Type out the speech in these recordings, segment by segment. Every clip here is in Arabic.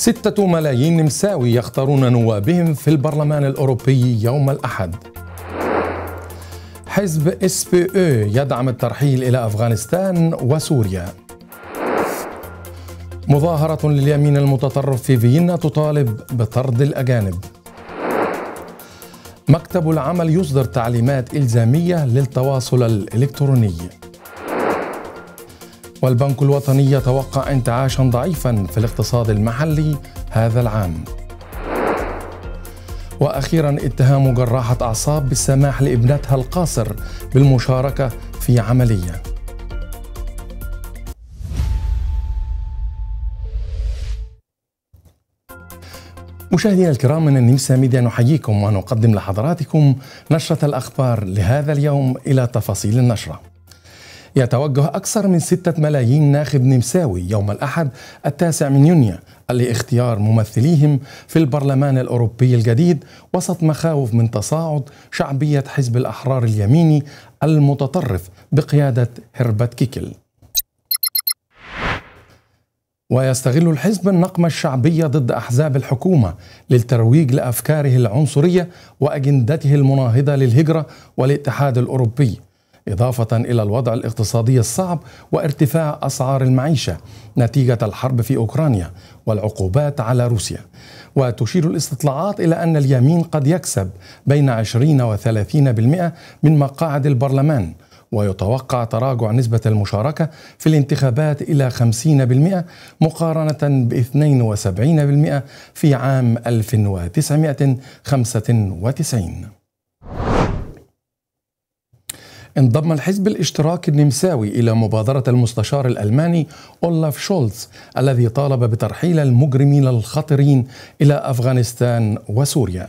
ستة ملايين نمساوي يختارون نوابهم في البرلمان الأوروبي يوم الأحد حزب اس بي او يدعم الترحيل إلى أفغانستان وسوريا مظاهرة لليمين المتطرف في فيينا تطالب بطرد الأجانب مكتب العمل يصدر تعليمات إلزامية للتواصل الإلكتروني والبنك الوطني يتوقع انتعاشا ضعيفا في الاقتصاد المحلي هذا العام واخيرا اتهام جراحه اعصاب بالسماح لابنتها القاصر بالمشاركه في عمليه مشاهدينا الكرام من النمسا ميديا نحييكم ونقدم لحضراتكم نشرة الأخبار لهذا اليوم إلى تفاصيل النشرة يتوجه أكثر من ستة ملايين ناخب نمساوي يوم الأحد التاسع من يونيو لاختيار ممثليهم في البرلمان الأوروبي الجديد وسط مخاوف من تصاعد شعبية حزب الأحرار اليميني المتطرف بقيادة هربت كيكل ويستغل الحزب النقمة الشعبية ضد أحزاب الحكومة للترويج لأفكاره العنصرية وأجندته المناهضة للهجرة والاتحاد الأوروبي إضافة إلى الوضع الاقتصادي الصعب وارتفاع أسعار المعيشة نتيجة الحرب في أوكرانيا والعقوبات على روسيا وتشير الاستطلاعات إلى أن اليمين قد يكسب بين 20 و 30% من مقاعد البرلمان ويتوقع تراجع نسبة المشاركة في الانتخابات إلى 50% مقارنة ب 72% في عام 1995 انضم الحزب الاشتراكي النمساوي إلى مبادرة المستشار الألماني أولاف شولتز الذي طالب بترحيل المجرمين الخطرين إلى أفغانستان وسوريا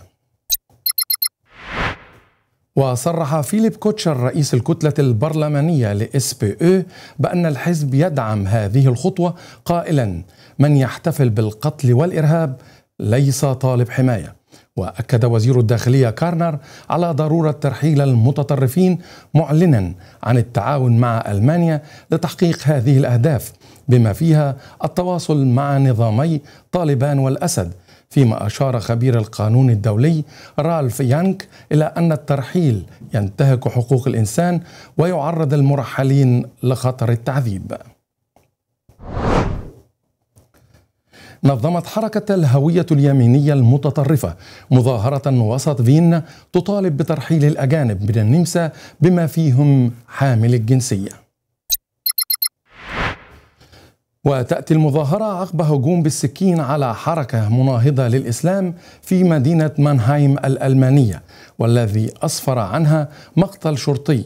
وصرح فيليب كوتشر رئيس الكتلة البرلمانية لإس بي أو بأن الحزب يدعم هذه الخطوة قائلا من يحتفل بالقتل والإرهاب ليس طالب حماية واكد وزير الداخليه كارنر على ضروره ترحيل المتطرفين معلنا عن التعاون مع المانيا لتحقيق هذه الاهداف بما فيها التواصل مع نظامي طالبان والاسد فيما أشار خبير القانون الدولي رالف يانك إلى أن الترحيل ينتهك حقوق الإنسان ويعرض المرحلين لخطر التعذيب نظمت حركة الهوية اليمينية المتطرفة مظاهرة وسط فيينا تطالب بترحيل الأجانب من النمسا بما فيهم حامل الجنسية وتأتي المظاهرة عقب هجوم بالسكين على حركة مناهضة للإسلام في مدينة مانهايم الألمانية والذي أسفر عنها مقتل شرطي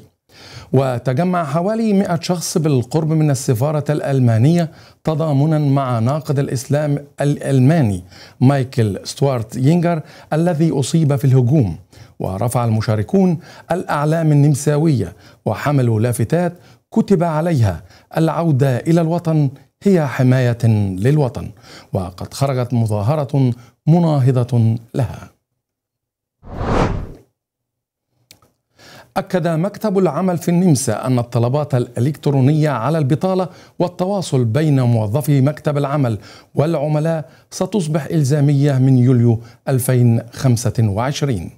وتجمع حوالي 100 شخص بالقرب من السفارة الألمانية تضامنا مع ناقد الإسلام الألماني مايكل ستوارت يينجر الذي أصيب في الهجوم ورفع المشاركون الأعلام النمساوية وحملوا لافتات كتب عليها العودة إلى الوطن هي حماية للوطن وقد خرجت مظاهرة مناهضة لها أكد مكتب العمل في النمسا أن الطلبات الإلكترونية على البطالة والتواصل بين موظفي مكتب العمل والعملاء ستصبح إلزامية من يوليو 2025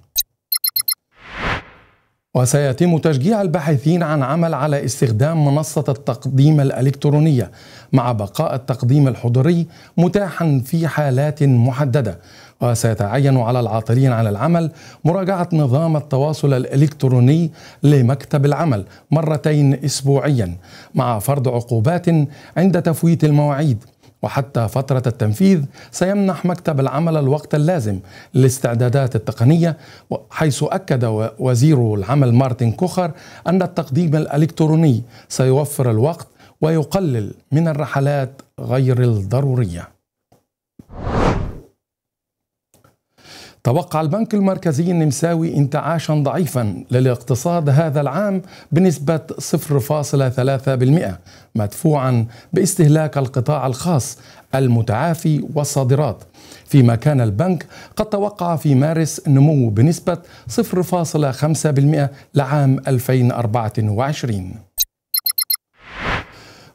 وسيتم تشجيع الباحثين عن عمل على استخدام منصة التقديم الإلكترونية مع بقاء التقديم الحضوري متاحا في حالات محددة وسيتعين على العاطلين عن العمل مراجعة نظام التواصل الإلكتروني لمكتب العمل مرتين أسبوعيا مع فرض عقوبات عند تفويت المواعيد وحتى فترة التنفيذ سيمنح مكتب العمل الوقت اللازم للاستعدادات التقنية حيث أكد وزير العمل مارتن كوخر أن التقديم الإلكتروني سيوفر الوقت ويقلل من الرحلات غير الضروريه توقع البنك المركزي النمساوي انتعاشا ضعيفا للاقتصاد هذا العام بنسبة 0.3% مدفوعا باستهلاك القطاع الخاص المتعافي والصادرات فيما كان البنك قد توقع في مارس نمو بنسبة 0.5% لعام 2024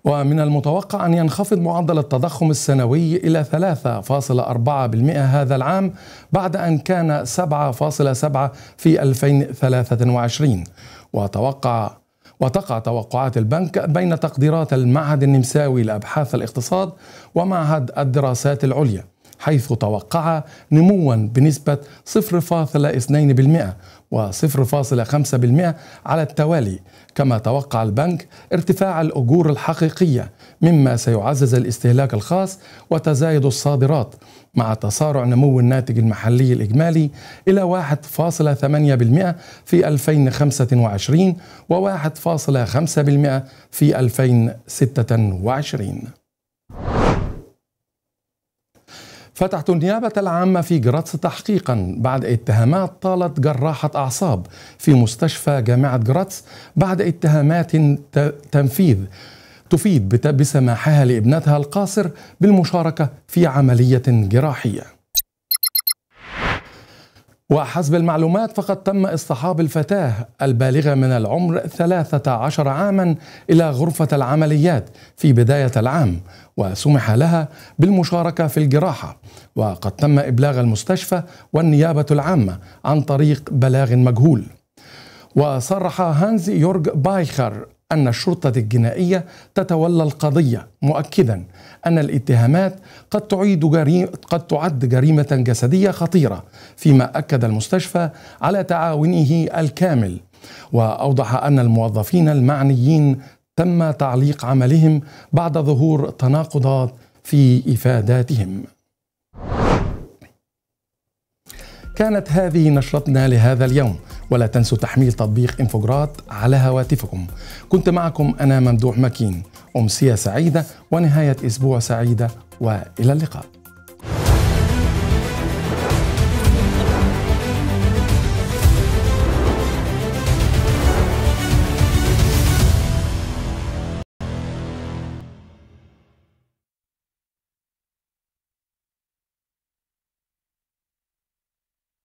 ومن المتوقع أن ينخفض معدل التضخم السنوي إلى 3.4% هذا العام بعد أن كان 7.7 في 2023 وتوقع وتقع توقعات البنك بين تقديرات المعهد النمساوي لأبحاث الاقتصاد ومعهد الدراسات العليا حيث توقع نموا بنسبة 0.2% و0.5% على التوالي كما توقع البنك ارتفاع الأجور الحقيقية مما سيعزز الاستهلاك الخاص وتزايد الصادرات مع تسارع نمو الناتج المحلي الإجمالي إلى 1.8% في 2025 و1.5% في 2026 فتحت النيابة العامة في جراتس تحقيقا بعد اتهامات طالت جراحة أعصاب في مستشفى جامعة جراتس بعد اتهامات تنفيذ تفيد بسماحها لابنتها القاصر بالمشاركة في عملية جراحية وحسب المعلومات فقد تم اصطحاب الفتاة البالغة من العمر 13 عاما إلى غرفة العمليات في بداية العام وسمح لها بالمشاركة في الجراحة وقد تم إبلاغ المستشفى والنيابة العامة عن طريق بلاغ مجهول وصرح هانز يورج بايخر أن الشرطة الجنائية تتولى القضية مؤكدا أن الاتهامات قد تعيد جريم قد تعد جريمة جسدية خطيرة فيما أكد المستشفى على تعاونه الكامل وأوضح أن الموظفين المعنيين تم تعليق عملهم بعد ظهور تناقضات في إفاداتهم كانت هذه نشرتنا لهذا اليوم ولا تنسوا تحميل تطبيق انفوجرات على هواتفكم كنت معكم أنا ممدوح مكين أمسية سعيدة ونهاية أسبوع سعيدة وإلى اللقاء